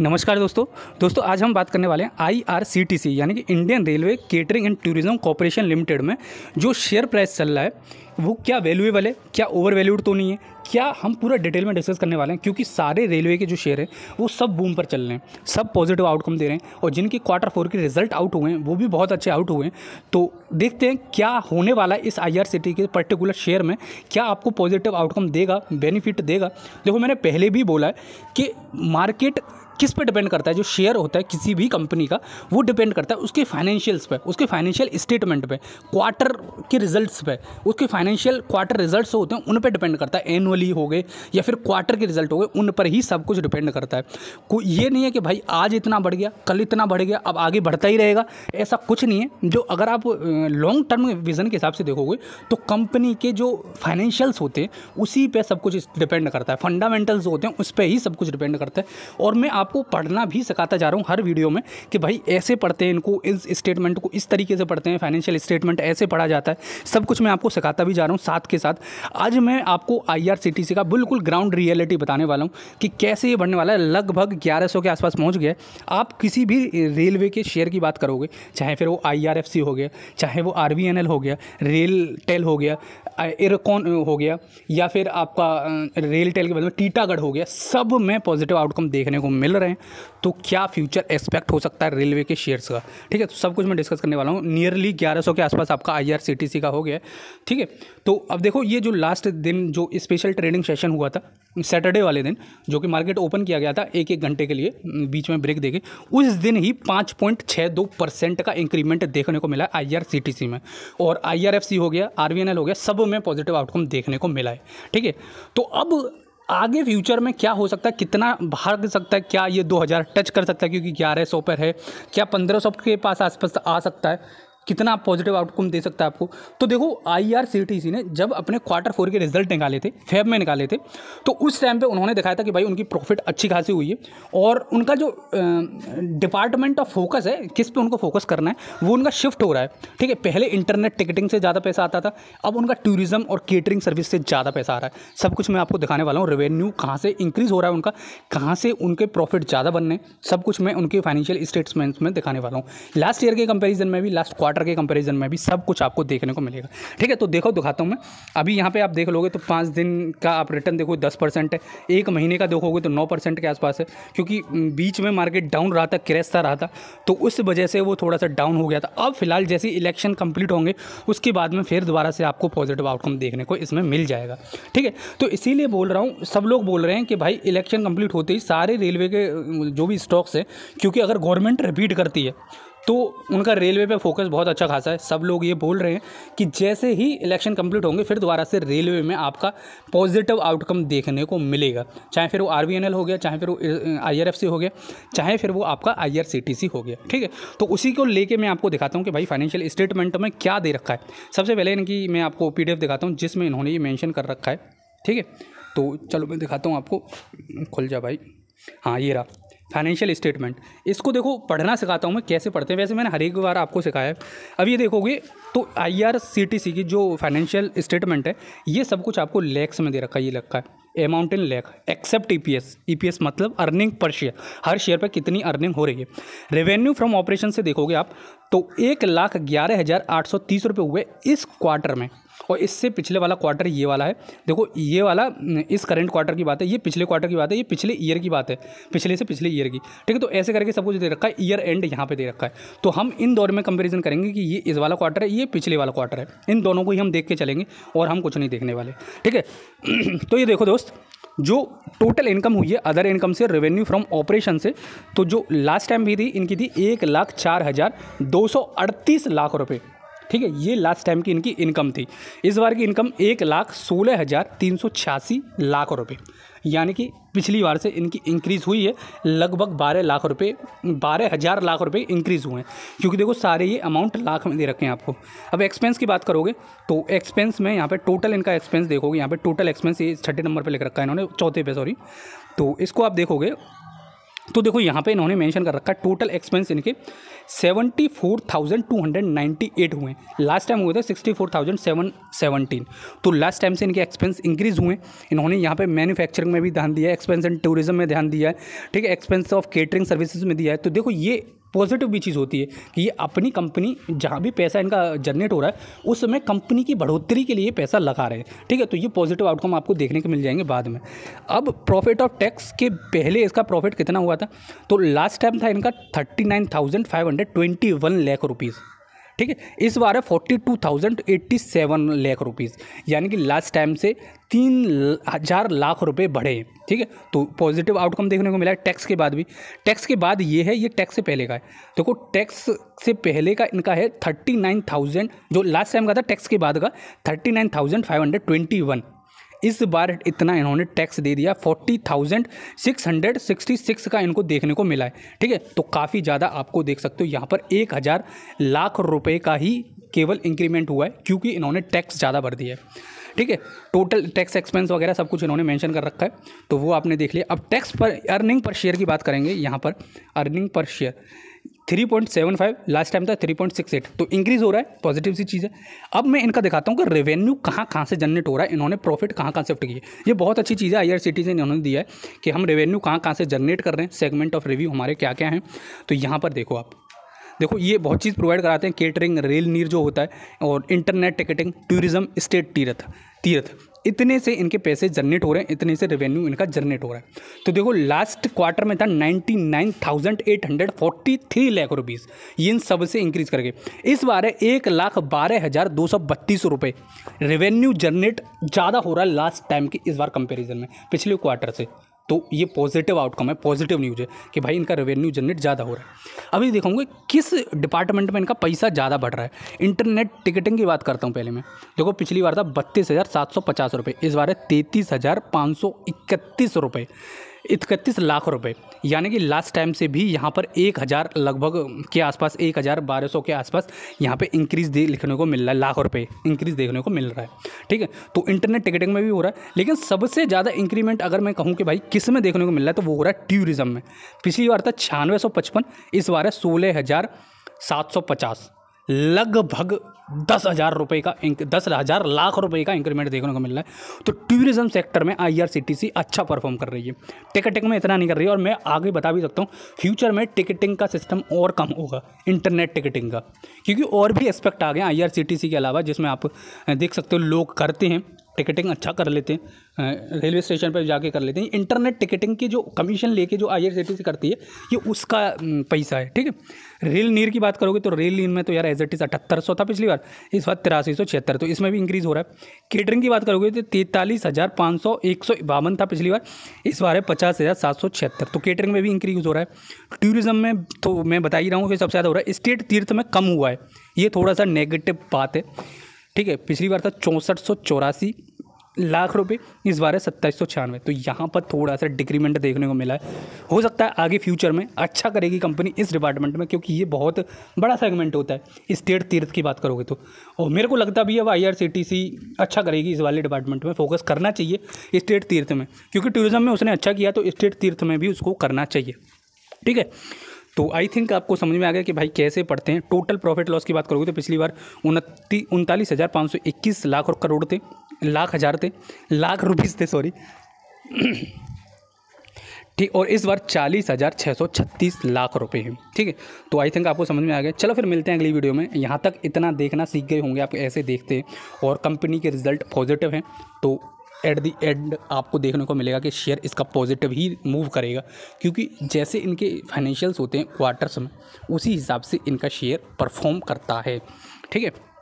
नमस्कार दोस्तों दोस्तों आज हम बात करने वाले हैं आई यानी कि Indian Railway Catering and Tourism Corporation Limited में जो शेयर प्राइस चल रहा है वो क्या वैल्यूएबल है क्या ओवर वैल्यूड तो नहीं है क्या हम पूरा डिटेल में डिस्कस करने वाले हैं क्योंकि सारे रेलवे के जो शेयर हैं वो सब बूम पर चल रहे हैं सब पॉजिटिव आउटकम दे रहे हैं और जिनके क्वार्टर फोर के रिजल्ट आउट हुए हैं वो भी बहुत अच्छे आउट हुए हैं तो देखते हैं क्या होने वाला है इस आई के पर्टिकुलर शेयर में क्या आपको पॉजिटिव आउटकम देगा बेनिफिट देगा देखो मैंने पहले भी बोला है कि मार्केट किस पे डिपेंड करता है जो शेयर होता है किसी भी कंपनी का वो डिपेंड करता है उसके फाइनेंशियल्स पे उसके फाइनेंशियल स्टेटमेंट पे क्वार्टर के रिजल्ट्स पे उसके फाइनेंशियल क्वार्टर रिजल्ट्स होते हैं उन पे डिपेंड करता है एनुअली हो गए या फिर क्वार्टर के रिजल्ट हो गए उन पर ही सब कुछ डिपेंड करता है कोई ये नहीं है कि भाई आज इतना बढ़ गया कल इतना बढ़ गया अब आगे बढ़ता ही रहेगा ऐसा कुछ नहीं है जो अगर आप लॉन्ग टर्म विज़न के हिसाब से देखोगे तो कंपनी के जो फाइनेंशियल्स होते हैं उसी पर सब कुछ डिपेंड करता है फंडामेंटल्स होते हैं उस पर ही सब कुछ डिपेंड करता है और मैं आप आपको पढ़ना भी सिखाता जा रहा हूँ हर वीडियो में कि भाई ऐसे पढ़ते हैं इनको इस स्टेटमेंट को इस तरीके से पढ़ते हैं फाइनेंशियल स्टेटमेंट ऐसे पढ़ा जाता है सब कुछ मैं आपको सिखाता भी जा रहा हूँ साथ के साथ आज मैं आपको आई का बिल्कुल ग्राउंड रियलिटी बताने वाला हूँ कि कैसे ये बढ़ने वाला है लगभग ग्यारह के आसपास पहुँच गया आप किसी भी रेलवे के शेयर की बात करोगे चाहे फिर वो आई हो गया चाहे वो आर हो गया रेल टेल हो गया एरकॉन हो गया या फिर आपका रेल टेल के बदले में टीटागढ़ हो गया सब में पॉजिटिव आउटकम देखने को मिल रहे हैं तो क्या फ्यूचर एक्सपेक्ट हो सकता है रेलवे के शेयर्स का ठीक है तो सब कुछ मैं डिस्कस करने वाला हूँ नियरली ग्यारह के आसपास आपका आई का हो गया ठीक है तो अब देखो ये जो लास्ट दिन जो स्पेशल ट्रेडिंग सेशन हुआ था सैटरडे वाले दिन जो कि मार्केट ओपन किया गया था एक एक घंटे के लिए बीच में ब्रेक देके उस दिन ही पाँच पॉइंट छः दो परसेंट का इंक्रीमेंट देखने को मिला आई में और आई हो गया आर हो गया सब में पॉजिटिव आउटकम देखने को मिला है ठीक है तो अब आगे फ्यूचर में क्या हो सकता है कितना भाग सकता है क्या ये 2000 टच कर सकता है क्योंकि ग्यारह सौ पर है क्या 1500 के पास आसपास आ सकता है कितना पॉजिटिव आउटकम दे सकता है आपको तो देखो आईआरसीटीसी ने जब अपने क्वार्टर फोर के रिजल्ट निकाले थे फेब में निकाले थे तो उस टाइम पे उन्होंने दिखाया था कि भाई उनकी प्रॉफिट अच्छी खासी हुई है और उनका जो डिपार्टमेंट ऑफ फोकस है किस पे उनको फोकस करना है वो उनका शिफ्ट हो रहा है ठीक है पहले इंटरनेट टिकटिंग से ज़्यादा पैसा आता था अब उनका टूरिज़म और केटरिंग सर्विस से ज़्यादा पैसा आ रहा है सब कुछ मैं आपको दिखाने वाला हूँ रेवेन्यू कहाँ से इंक्रीज़ हो रहा है उनका कहाँ से उनके प्रॉफिट ज़्यादा बनने सब कुछ मैं उनके फाइनेंशियल स्टेटमेंट्स में दिखाने वाला हूँ लास्ट ईयर के कंपेरिजन में भी लास्ट क्वार्टर क्वार्टर के कंपैरिजन में भी सब कुछ आपको देखने को मिलेगा ठीक है तो देखो दिखाता हूँ मैं अभी यहाँ पे आप देख लोगे तो पाँच दिन का आप रिटर्न देखो दस परसेंट है एक महीने का देखोगे तो नौ परसेंट के आसपास है क्योंकि बीच में मार्केट डाउन रहा था क्रैश रहा था तो उस वजह से वो थोड़ा सा डाउन हो गया था अब फिलहाल जैसे इलेक्शन कंप्लीट होंगे उसके बाद में फिर दोबारा से आपको पॉजिटिव आउटकम देखने को इसमें मिल जाएगा ठीक है तो इसीलिए बोल रहा हूँ सब लोग बोल रहे हैं कि भाई इलेक्शन कंप्लीट होते ही सारे रेलवे के जो भी स्टॉक्स हैं क्योंकि अगर गवर्नमेंट रिपीट करती है तो उनका रेलवे पे फोकस बहुत अच्छा खासा है सब लोग ये बोल रहे हैं कि जैसे ही इलेक्शन कंप्लीट होंगे फिर दोबारा से रेलवे में आपका पॉजिटिव आउटकम देखने को मिलेगा चाहे फिर वो आर हो गया चाहे फिर वो आई हो गया चाहे फिर वो आपका आई हो गया ठीक है तो उसी को लेके मैं आपको दिखाता हूँ कि भाई फाइनेंशियल स्टेटमेंट में क्या दे रखा है सबसे पहले इनकी मैं आपको पी दिखाता हूँ जिसमें इन्होंने ये मैंशन कर रखा है ठीक है तो चलो मैं दिखाता हूँ आपको खुल जा भाई हाँ ये रहा फाइनेंशियल स्टेटमेंट इसको देखो पढ़ना सिखाता हूँ मैं कैसे पढ़ते हैं वैसे मैंने हर एक बार आपको सिखाया है अब ये देखोगे तो I R C C T की जो फाइनेंशियल स्टेटमेंट है ये सब कुछ आपको लैक्स में दे रखा है ये लगता है amount in lakh except E P S E P S मतलब अर्निंग पर शेयर हर शेयर पर कितनी अर्निंग हो रही है रेवेन्यू फ्रॉम ऑपरेशन से देखोगे आप तो एक लाख ग्यारह हज़ार आठ सौ तीस रुपये हुए इस क्वार्टर में और इससे पिछले वाला क्वार्टर ये वाला है देखो ये वाला इस करंट क्वार्टर की बात है ये पिछले क्वार्टर की बात है ये पिछले ईयर की बात है पिछले से पिछले ईयर की ठीक है तो ऐसे करके सब कुछ दे रखा है ईयर एंड यहाँ पे दे रखा है तो हम इन दोनों में कंपेरिजन करेंगे कि ये इस वाला क्वार्टर है ये पिछले वाला क्वार्टर है इन दोनों को ही हम देख के चलेंगे और हम कुछ नहीं देखने वाले ठीक है तो ये देखो दोस्त जो टोटल इनकम हुई है अदर इनकम से रेवेन्यू फ्रॉम ऑपरेशन से तो जो लास्ट टाइम भी थी इनकी थी एक लाख चार हज़ार दो सौ अड़तीस लाख रुपये ठीक है ये लास्ट टाइम की इनकी इनकम थी इस बार की इनकम एक लाख सोलह हज़ार तीन सौ छियासी लाख रुपये यानी कि पिछली बार से इनकी इंक्रीज़ हुई है लगभग बारह लाख रुपए बारह हज़ार लाख रुपए इंक्रीज़ हुए हैं क्योंकि देखो सारे ये अमाउंट लाख में दे रखे हैं आपको अब एक्सपेंस की बात करोगे तो एक्सपेंस में यहाँ पे टोटल इनका एक्सपेंस देखोगे यहाँ पे टोटल एक्सपेंस ये छठे नंबर पे लिख रखा है इन्होंने चौथे पे सॉरी तो इसको आप देखोगे तो देखो यहाँ पे इन्होंने मेंशन कर रखा है टोटल एक्सपेंस इनके seventy four thousand two hundred ninety eight हुए लास्ट टाइम हुए थे sixty four thousand seven seventeen तो लास्ट टाइम से इनके एक्सपेंस इंक्रीज हुए इन्होंने यहाँ पे मैन्युफैक्चरिंग में भी ध्यान दिया है एक्सपेंस एंड टूरिज्म में ध्यान दिया है ठीक है एक्सपेंस ऑफ केटरिंग सर्विसेज में दिया है तो देखो ये पॉजिटिव भी चीज़ होती है कि ये अपनी कंपनी जहाँ भी पैसा इनका जनरेट हो रहा है उस समय कंपनी की बढ़ोतरी के लिए पैसा लगा रहे हैं ठीक है तो ये पॉजिटिव आउटकम आपको देखने को मिल जाएंगे बाद में अब प्रॉफिट ऑफ टैक्स के पहले इसका प्रॉफिट कितना हुआ था तो लास्ट टाइम था इनका thirty nine thousand five hundred twenty one lakh rupees ठीक है इस बार है forty two thousand eighty seven lakh rupees यानी कि लास्ट टाइम से तीन हज़ार लाख रुपए बढ़े ठीक है तो पॉजिटिव आउटकम देखने को मिला है टैक्स के बाद भी टैक्स के बाद ये है ये टैक्स से पहले का है देखो तो टैक्स से पहले का इनका है थर्टी नाइन थाउजेंड जो लास्ट टाइम का था टैक्स के बाद का thirty nine thousand five hundred twenty one इस बार इतना इन्होंने टैक्स दे दिया forty thousand six hundred sixty six का इनको देखने को मिला है ठीक है तो काफ़ी ज़्यादा आपको देख सकते हो यहाँ पर एक हज़ार लाख रुपए का ही केवल इंक्रीमेंट हुआ है क्योंकि इन्होंने टैक्स ज़्यादा भर दिया है ठीक है टोटल टैक्स एक्सपेंस वगैरह सब कुछ इन्होंने मैंशन कर रखा है तो वो आपने देख लिया अब टैक्स पर अर्निंग पर शेयर की बात करेंगे यहाँ पर earning per share three point seven five last time था थ्री पॉइंट सिक्स एट तो इंक्रीज़ हो रहा है पॉजिटिव सी चीज़ है अब मैं इनका दिखाता हूँ कि रेवेन्यू कहाँ कहाँ से जनरेट हो रहा है इन्होंने प्रॉफिट कहाँ कहाँ शिफ्ट किया ये बहुत अच्छी चीज़ है आई आर सी टी से इन्होंने दिया है कि हम रेवेन्यू कहाँ कहाँ से जनरेट कर रहे हैं सेगमेंट ऑफ रिव्यू हमारे क्या क्या हैं तो यहाँ पर देखो आप देखो ये बहुत चीज़ प्रोवाइड कराते हैं केटरिंग रेल नीर जो होता है और इंटरनेट टिकटिंग टूरिज़्म स्टेट तीरथ तीर्थ इतने से इनके पैसे जनरेट हो रहे हैं इतने से रेवेन्यू इनका जनरेट हो रहा है तो देखो लास्ट क्वार्टर में था ninety nine thousand eight hundred forty three lakh rupees ये इन सबसे इंक्रीज करके इस बार एक लाख बारह हज़ार दो सौ बत्तीस रुपये रेवेन्यू जनरेट ज़्यादा हो रहा है लास्ट टाइम की इस बार कंपेरिजन में पिछले क्वार्टर से तो ये पॉजिटिव आउटकम है पॉजिटिव न्यूज है कि भाई इनका रेवेन्यू जनरेट ज़्यादा हो रहा है अभी देखोगे किस डिपार्टमेंट में इनका पैसा ज़्यादा बढ़ रहा है इंटरनेट टिकटिंग की बात करता हूँ पहले मैं देखो पिछली बार था बत्तीस हज़ार सात सौ पचास रुपये इस बार है तैंतीस हज़ार पाँच सौ इकतीस रुपये इकतीस लाख रुपए यानी कि लास्ट टाइम से भी यहाँ पर एक हज़ार लगभग के आसपास एक हज़ार बारह सौ के आसपास यहाँ पे इंक्रीज लिखने को मिल रहा है लाख रुपए इंक्रीज देखने को मिल रहा है ठीक है तो इंटरनेट टिकटिंग में भी हो रहा है लेकिन सबसे ज़्यादा इंक्रीमेंट अगर मैं कहूँ कि भाई किस में देखने को मिल रहा है तो वो हो रहा है टूरिज़्म में पिछली बार था छियानवे इस बार है सोलह हज़ार सात सौ पचास लगभग दस हज़ार रुपये का दस हज़ार लाख रुपए का इंक्रीमेंट देखने को मिल रहा है तो टूरिज़्म सेक्टर में आईआरसीटीसी अच्छा परफॉर्म कर रही है टिकटिंग में इतना नहीं कर रही है और मैं आगे बता भी सकता हूँ फ्यूचर में टिकटिंग का सिस्टम और कम होगा इंटरनेट टिकटिंग का क्योंकि और भी एस्पेक्ट आ गए आई के अलावा जिसमें आप देख सकते हो लोग करते हैं टिकटिंग अच्छा कर लेते हैं रेलवे स्टेशन पर जाके कर लेते हैं इंटरनेट टिकटिंग की जो कमीशन लेके जो आई आर करती है ये उसका पैसा है ठीक है रेल नीर की बात करोगे तो रेल नीर में तो यार एज इट इज़ अठहत्तर सौ था पिछली बार इस बार तिरासी सौ छिहत्तर तो इसमें भी इंक्रीज़ हो रहा है केटरिंग की बात करोगे तो तैंतालीस हज़ार पाँच सौ एक सौ बावन था पिछली बार इस बार है पचास हज़ार सात सौ छिहत्तर तो केटरिंग में भी इंक्रीज़ हो रहा है टूरिज़्म में तो मैं बता ही रहा हूँ कि सबसे ज़्यादा हो रहा है स्टेट तीर्थ में कम हुआ है ये थोड़ा सा नेगेटिव बात है ठीक है पिछली बार था चौंसठ सौ चौरासी लाख रुपए इस बार है सत्ताईस सौ छियानवे तो यहाँ पर थोड़ा सा डिक्रीमेंट देखने को मिला है हो सकता है आगे फ्यूचर में अच्छा करेगी कंपनी इस डिपार्टमेंट में क्योंकि ये बहुत बड़ा सेगमेंट होता है स्टेट तीर्थ की बात करोगे तो और मेरे को लगता भी है आई आर अच्छा करेगी इस वाले डिपार्टमेंट में फोकस करना चाहिए स्टेट तीर्थ में क्योंकि टूरिज़्म में उसने अच्छा किया तो स्टेट तीर्थ में भी उसको करना चाहिए ठीक है तो आई थिंक आपको समझ में आ गया कि भाई कैसे पढ़ते हैं टोटल प्रॉफिट लॉस की बात करोगे तो पिछली बार उनती उनतालीस हज़ार पाँच सौ इक्कीस लाख और करोड़ थे लाख हज़ार थे लाख रुपीज़ थे सॉरी ठीक और इस बार चालीस हज़ार छः सौ छत्तीस लाख रुपए हैं ठीक है तो आई थिंक आपको समझ में आ गया चलो फिर मिलते हैं अगली वीडियो में यहाँ तक इतना देखना सीख गए होंगे आप ऐसे देखते हैं और कंपनी के रिजल्ट पॉजिटिव हैं तो एट दी एंड आपको देखने को मिलेगा कि शेयर इसका पॉजिटिव ही मूव करेगा क्योंकि जैसे इनके फाइनेंशियल्स होते हैं क्वार्टर्स में उसी हिसाब से इनका शेयर परफॉर्म करता है ठीक है